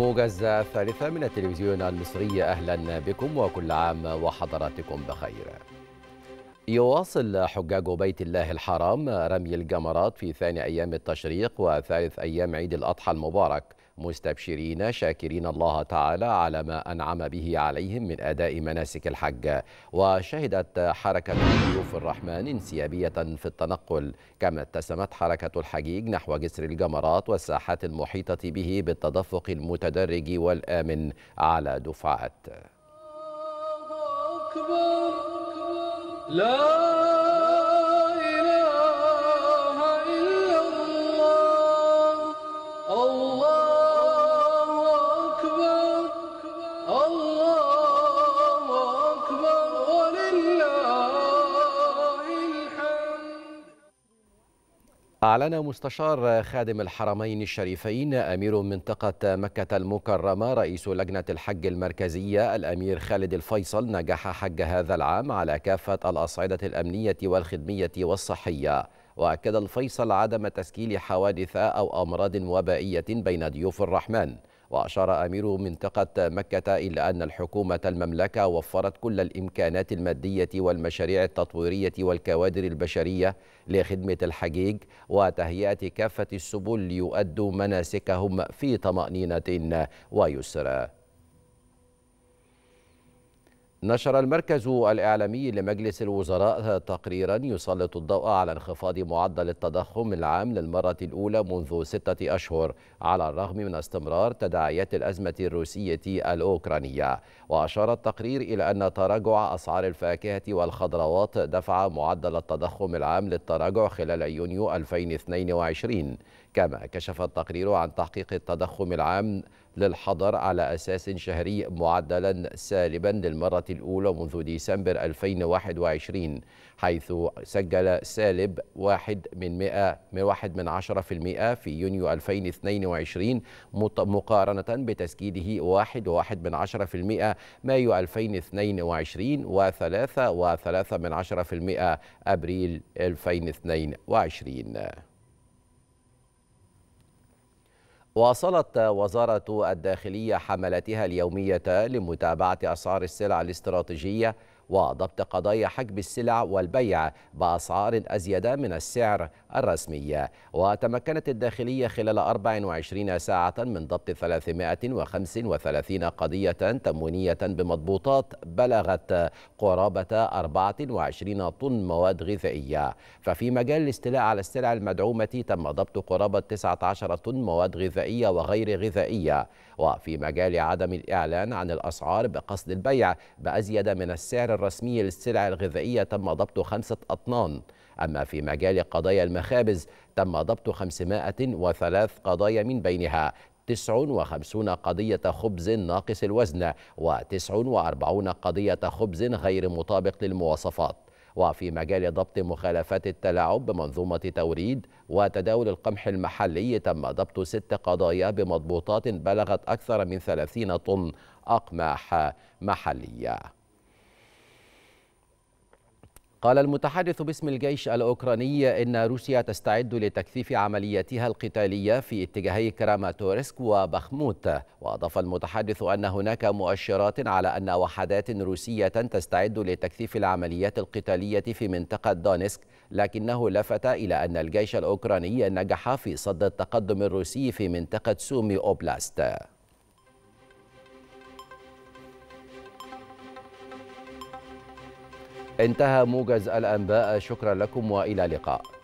موجز الثالثة من التلفزيون المصري أهلا بكم وكل عام وحضراتكم بخير يواصل حجاج بيت الله الحرام رمي الجمرات في ثاني أيام التشريق وثالث أيام عيد الأضحى المبارك مستبشرين شاكرين الله تعالى على ما أنعم به عليهم من أداء مناسك الحج وشهدت حركة ضيوف الرحمن انسيابية في التنقل كما اتسمت حركة الحجيج نحو جسر الجمرات والساحات المحيطة به بالتدفق المتدرج والآمن على دفعات أكبر لا إله إلا الله الله أعلن مستشار خادم الحرمين الشريفين أمير منطقة مكة المكرمة رئيس لجنة الحج المركزية الأمير خالد الفيصل نجاح حج هذا العام على كافة الأصعدة الأمنية والخدمية والصحية وأكد الفيصل عدم تسكيل حوادث أو أمراض وبائية بين ضيوف الرحمن وأشار أمير منطقة مكة إلى أن الحكومة المملكة وفرت كل الإمكانات المادية والمشاريع التطويرية والكوادر البشرية لخدمة الحجيج وتهيئة كافة السبل ليؤدوا مناسكهم في طمأنينة ويسر نشر المركز الإعلامي لمجلس الوزراء تقريرا يسلط الضوء على انخفاض معدل التضخم العام للمرة الأولى منذ ستة أشهر على الرغم من استمرار تداعيات الأزمة الروسية الأوكرانية وأشار التقرير إلى أن تراجع أسعار الفاكهة والخضروات دفع معدل التضخم العام للتراجع خلال يونيو 2022 كما كشف التقرير عن تحقيق التضخم العام للحضر على أساس شهري معدلا سالبا للمرة الأولى منذ ديسمبر 2021 حيث سجل سالب واحد من مئة من واحد من عشرة في المئة في يونيو 2022 مقارنة بتسجيله واحد واحد من عشرة في المئة مايو 2022 وثلاثة وثلاثة من عشرة في المئة أبريل 2022 واصلت وزارة الداخلية حملتها اليومية لمتابعة أسعار السلع الاستراتيجية وضبط قضايا حجب السلع والبيع بأسعار أزيد من السعر الرسمي وتمكنت الداخلية خلال 24 ساعة من ضبط 335 قضية تموينية بمضبوطات بلغت قرابة 24 طن مواد غذائية ففي مجال الاستيلاء على السلع المدعومة تم ضبط قرابة 19 طن مواد غذائية وغير غذائية وفي مجال عدم الإعلان عن الأسعار بقصد البيع بأزيد من السعر الرسمي للسلع الغذائية تم ضبط خمسة أطنان أما في مجال قضايا المخابز تم ضبط 503 قضايا من بينها 59 قضية خبز ناقص الوزن و49 قضية خبز غير مطابق للمواصفات وفي مجال ضبط مخالفات التلاعب بمنظومة توريد وتداول القمح المحلي تم ضبط ست قضايا بمضبوطات بلغت أكثر من 30 طن أقماح محلية قال المتحدث باسم الجيش الأوكراني إن روسيا تستعد لتكثيف عملياتها القتالية في اتجاهي كراماتورسك وبخموت وأضاف المتحدث أن هناك مؤشرات على أن وحدات روسية تستعد لتكثيف العمليات القتالية في منطقة دونسك لكنه لفت إلى أن الجيش الأوكراني نجح في صد التقدم الروسي في منطقة سومي أوبلاست انتهى موجز الأنباء شكرا لكم وإلى اللقاء